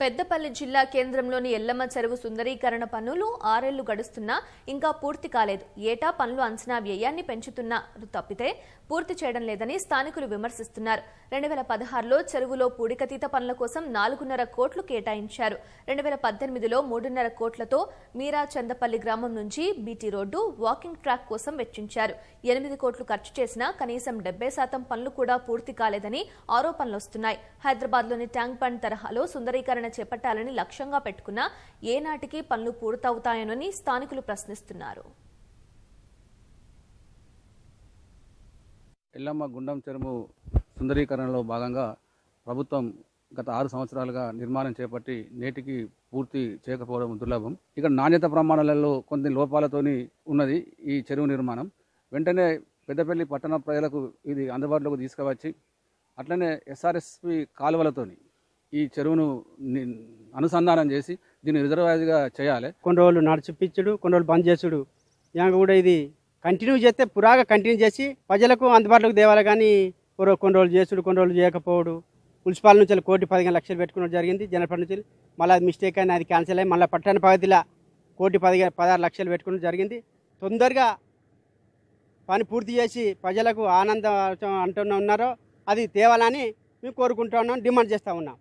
పెద్దపల్లి జిల్లా కేంద్రంలోని ఎల్లమ్మ చెరువు సుందరీకరణ పనులు ఆరేళ్లు గడుస్తున్నా ఇంకా పూర్తి కాలేదు ఏటా పనులు అంచనా వ్యయాన్ని పెంచుతున్నారు తప్పితే పూర్తి చేయడం లేదని స్థానికులు విమర్శిస్తున్నారు రెండు వేల పదహారులో చెరువులో పూడికతీత పనుల కోసం నాలుగున్నర కోట్లు కేటాయించారు రెండు వేల పద్దెనిమిదిలో మూడున్నర కోట్లతో మీరా చందపల్లి గ్రామం నుంచి బీటీ రోడ్డు వాకింగ్ ట్రాక్ కోసం వెచ్చించారు ఎనిమిది కోట్లు ఖర్చు చేసినా కనీసం డెబ్బై శాతం పనులు కూడా పూర్తి కాలేదని ఆరోపణలు వస్తున్నాయి హైదరాబాద్లోని ట్యాంక్ బండ్ తరహాలో సుందరీకరణ సేకరణ చేపట్టాలని లక్ష్యంగా పెట్టుకున్నా ఏనాటికి పనులు పూర్తవుతాయోనని స్థానికులు ప్రశ్నిస్తున్నారు ఎల్లమ్మ గుండం చెరువు సుందరీకరణలో భాగంగా ప్రభుత్వం గత ఆరు సంవత్సరాలుగా నిర్మాణం చేపట్టి నేటికి పూర్తి చేయకపోవడం దుర్లభం ఇక్కడ నాణ్యత ప్రమాణాలలో కొన్ని లోపాలతోని ఉన్నది ఈ చెరువు నిర్మాణం వెంటనే పెద్దపల్లి పట్టణ ప్రజలకు ఇది అందుబాటులోకి తీసుకువచ్చి అట్లనే ఎస్ఆర్ఎస్పి కాలువలతోని ఈ చెరువును అనుసంధానం చేసి దీన్ని రిజర్వాయర్గా చేయాలి కొన్ని రోజులు నడిచిప్పించుడు కొన్ని రోజులు బంద్ చేసుడు ఇంకా కూడా ఇది కంటిన్యూ చేస్తే పురాగా కంటిన్యూ చేసి ప్రజలకు అందుబాటులోకి దేవాలి కానీ కొన్ని రోజులు చేసుడు కొన్ని రోజులు చేయకపోవడు మున్సిపాల్ నుంచి కోటి పదిహేను లక్షలు పెట్టుకోవడం జరిగింది జనపడి నుంచి మళ్ళీ అది మిస్టేక్ అయినా అది క్యాన్సిల్ అయ్యి మళ్ళీ పట్టణ పగతిలా కోటి పదిహేను పదహారు లక్షలు పెట్టుకోవడం జరిగింది తొందరగా పని పూర్తి చేసి ప్రజలకు ఆనందం అంటున్నా ఉన్నారో అది తేవాలని మేము కోరుకుంటా ఉన్నాం డిమాండ్ చేస్తూ ఉన్నాం